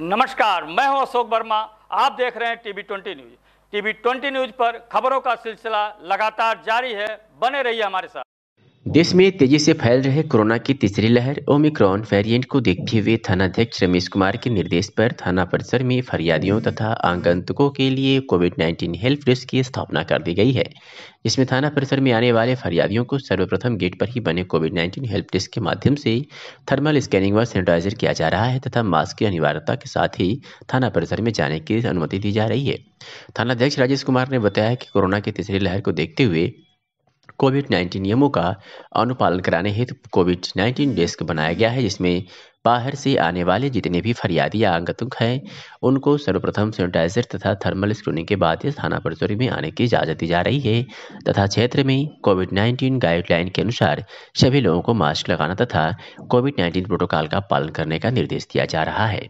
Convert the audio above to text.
नमस्कार मैं हूं अशोक वर्मा आप देख रहे हैं TV twenty news TV twenty news पर खबरों का सिलसिला लगातार जारी है बने रहिए हमारे साथ देश में तेजी से फैल रहे कोरोना की तीसरी लहर ओमिक्रॉन वेरिएंट को देखते हुए थानाध्यक्ष रमेश कुमार के निर्देश पर थाना परिसर में फरियादियों तथा आगंतुकों के लिए कोविड 19 हेल्प डेस्क की स्थापना कर दी गई है जिसमें थाना परिसर में आने वाले फरियादियों को सर्वप्रथम गेट पर ही बने कोविड 19 हेल्प डेस्क के माध्यम से थर्मल स्कैनिंग व सैनिटाइजर किया जा रहा है तथा मास्क की अनिवार्यता के साथ ही थाना परिसर में जाने की अनुमति दी जा रही है थानाध्यक्ष राजेश कुमार ने बताया कि कोरोना की तीसरी लहर को देखते हुए कोविड नाइन्टीन नियमों का अनुपालन कराने हेतु कोविड नाइन्टीन डेस्क बनाया गया है जिसमें बाहर से आने वाले जितने भी फरियादी या आगंतुक हैं उनको सर्वप्रथम सैनिटाइजर तथा थर्मल स्क्रीनिंग के बाद ही थाना परिसरी में आने की इजाज़त दी जा रही है तथा क्षेत्र में कोविड नाइन्टीन गाइडलाइन के अनुसार सभी लोगों को मास्क लगाना तथा कोविड नाइन्टीन प्रोटोकॉल का पालन करने का निर्देश दिया जा रहा है